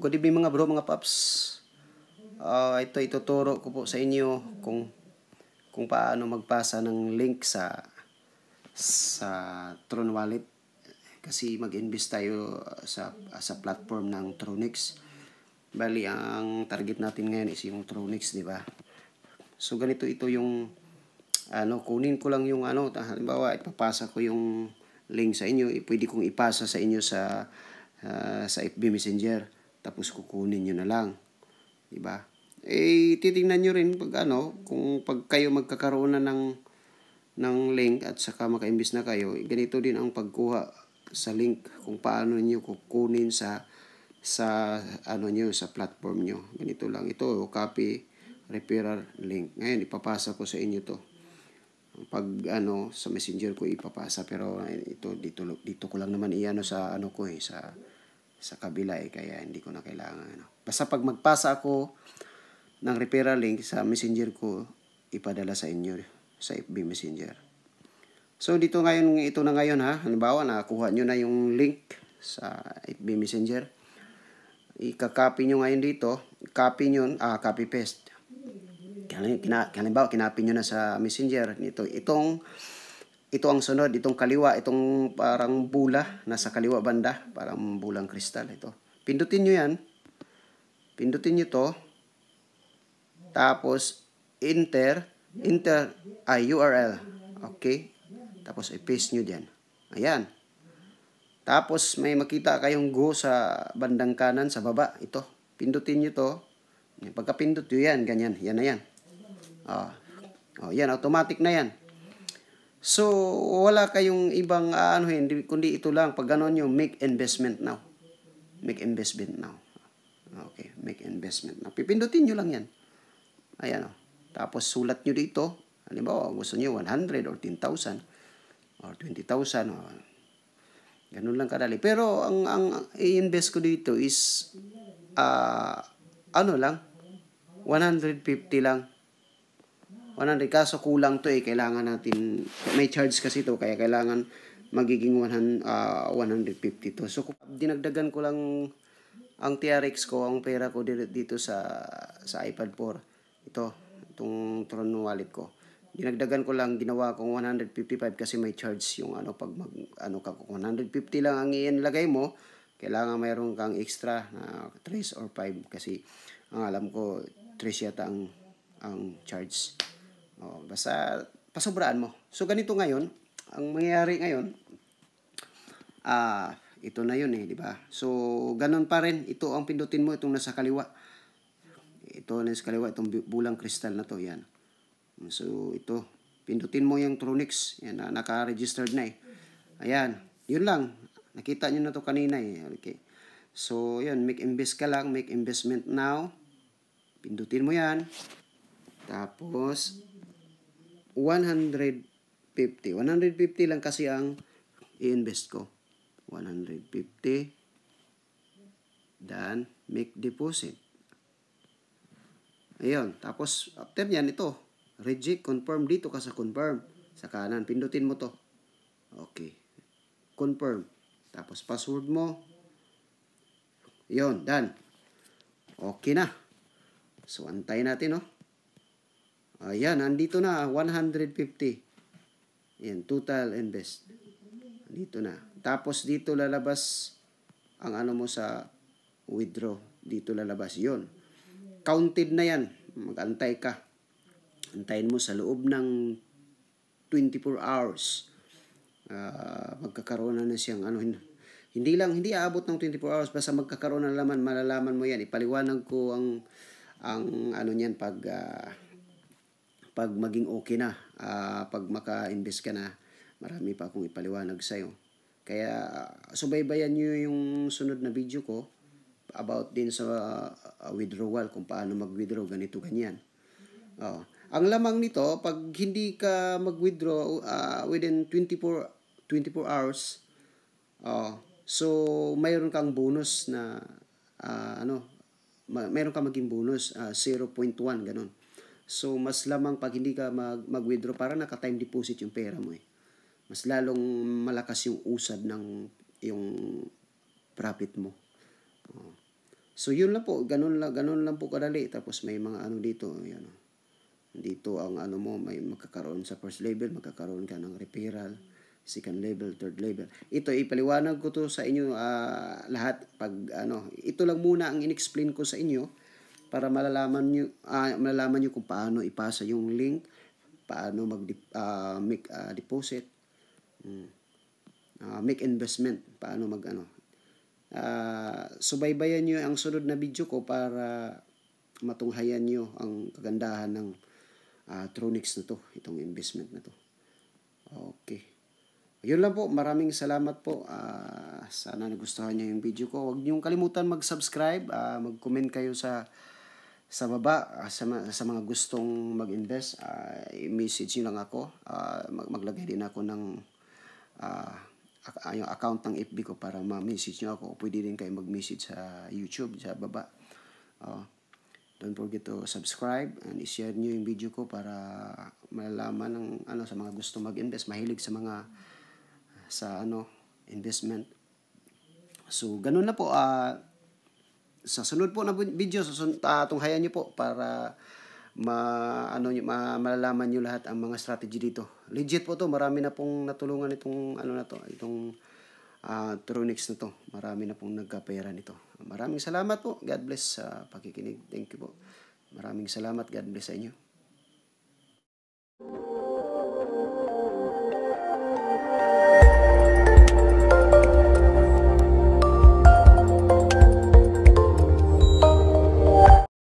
Good evening mga bro, mga paps. Uh, ito ituturo ko po sa inyo kung kung paano magpasa ng link sa sa Tron Wallet kasi mag-invest tayo sa sa platform ng Tronix. Bali ang target natin ngayon is yung Tronix, di ba? So ganito ito yung ano, kunin ko lang yung ano, halimbawa ipapasa ko yung link sa inyo, eh, pwede kong ipasa sa inyo sa uh, sa FB Messenger tapos kukunin nyo na lang. Diba? Eh, titingnan nyo rin pag ano, kung pag kayo magkakaroon na ng, ng link at saka makaimbis na kayo, ganito din ang pagkuha sa link kung paano nyo kukunin sa sa ano nyo, sa platform nyo. Ganito lang. Ito, copy referral link. Ngayon, ipapasa ko sa inyo to. Pag ano, sa messenger ko ipapasa. Pero eh, ito, dito, dito ko lang naman iyan sa ano ko eh, sa sa kabila eh, kaya hindi ko na kailangan. Ano. Basta pag magpasa ako ng referral link sa messenger ko, ipadala sa inyo sa FB messenger. So dito ngayon, ito na ngayon ha, halimbawa nakakuha nyo na yung link sa FB messenger. Ika-copy nyo ngayon dito, copy nyo, ah, copy paste. Halimbawa, kinapin nyo na sa messenger. Ito, itong ito ang sunod, itong kaliwa, itong parang bula, nasa kaliwa banda, parang bulang kristal, ito. Pindutin nyo yan. Pindutin nyo to. Tapos, enter, enter, ah, URL. Okay? Tapos, i-paste nyo dyan. Ayan. Tapos, may makita kayong go sa bandang kanan, sa baba. Ito. Pindutin nyo to. Pagka pindut nyo yan, ganyan. Yan na yan. Oh. oh, yan. Automatic na yan. So, wala kayong ibang uh, ano eh, hindi kundi ito lang. Pag ganon nyo, make investment now. Make investment now. Okay, make investment now. Pipindutin nyo lang yan. Ayan o. Oh. Tapos sulat nyo dito. Halimbawa, gusto nyo 100 or 10,000 or 20,000 o ganun lang kadali. Pero ang, ang i-invest ko dito is uh, ano lang, 150 lang 100 kaso kulang to eh kailangan natin may charge kasi to kaya kailangan magiging 100, uh, 150 to so dinagdagan ko lang ang TRX ko ang pera ko dito sa sa iPad 4 ito itong Tron wallet ko dinagdagan ko lang ginawa kong 155 kasi may charge yung ano pag mag, ano ka 150 lang ang ilagay mo kailangan mayroon kang extra na 3 or 5 kasi ang alam ko 3 yata ang ang charge Oh, basta pasobraan mo. So, ganito ngayon, ang mangyayari ngayon, ah, ito na 'yon eh, di ba? So, ganun pa rin. Ito ang pindutin mo, itong nasa kaliwa. Ito na sa kaliwa, itong bulang kristal na to, yan. So, ito, pindutin mo yung Tronix. Yan, na ah, naka-registered na eh. Ayan, yun lang. Nakita niyo na to kanina eh. Okay. So, yun, make invest ka lang, make investment now. Pindutin mo yan. Tapos, 150. 150 lang kasi ang i-invest ko. 150 then make deposit. Ayun. Tapos, after yan, ito. Reject, confirm. Dito ka sa confirm. Sa kanan. Pindutin mo to. Okay. Confirm. Tapos, password mo. Ayun. Done. Okay na. So, antay natin, no? Oh. Ayan, nandito na, 150. Ayan, total invest. Dito na. Tapos dito lalabas ang ano mo sa withdraw. Dito lalabas yon Counted na yan. Magantay ka. Antayin mo sa loob ng 24 hours. Uh, magkakaroon na na siyang ano, hindi lang, hindi aabot ng 24 hours, basta magkakaroon na laman, malalaman mo yan. Ipaliwanag ko ang, ang ano niyan pag, uh, pag maging okay na, uh, pag maka-invest ka na, marami pa akong ipaliwanag sa'yo. Kaya ah, subaybayan nyo yung sunod na video ko about din sa uh, withdrawal, kung paano mag-withdraw, ganito, ganyan. Oh. Ang lamang nito, pag hindi ka mag-withdraw uh, within 24, 24 hours, oh, so mayroon kang bonus na uh, ano, mayroon kang maging bonus, uh, 0.1, ganun. So, mas lamang pag hindi ka mag- mag-withdraw, para naka-time deposit yung pera mo eh. Mas lalong malakas yung usad ng yung profit mo. Oh. So, yun lang po. Ganun lang, ganun lang po kadali. Tapos, may mga ano dito. Yan, oh. Dito ang ano mo, may magkakaroon sa first level, magkakaroon ka ng referral, second level, third level. Ito, ipaliwanag ko to sa inyo uh, lahat. Pag, ano, ito lang muna ang inexplain ko sa inyo para malalaman niyo uh, ah, malalaman niyo kung paano ipasa yung link, paano mag ah, make uh, deposit, mm. uh, make investment, paano mag ano. Uh, subaybayan niyo ang sunod na video ko para matunghayan niyo ang kagandahan ng uh, Tronix na to, itong investment na to. Okay. Yun lang po, maraming salamat po. Uh, sana nagustuhan niyo yung video ko. Huwag niyo kalimutan mag-subscribe, uh, mag-comment kayo sa sa baba, ah, sa, sa mga gustong mag-invest, uh, ah, i-message nyo lang ako. Uh, maglagay din ako ng uh, yung account ng FB ko para ma-message nyo ako. Pwede din kayo mag-message sa YouTube, sa baba. Uh, don't forget to subscribe and i share nyo yung video ko para malalaman ng ano sa mga gusto mag-invest, mahilig sa mga sa ano investment. So ganun na po uh, sa sunod po na video, susunod, uh, ah, tunghayan nyo po para ma, ano, ma, malalaman niyo lahat ang mga strategy dito. Legit po to, marami na pong natulungan itong, ano na to, itong uh, ah, Tronix na to. Marami na pong nagkapera nito. Maraming salamat po. God bless sa uh, pakikinig. Thank you po. Maraming salamat. God bless sa inyo.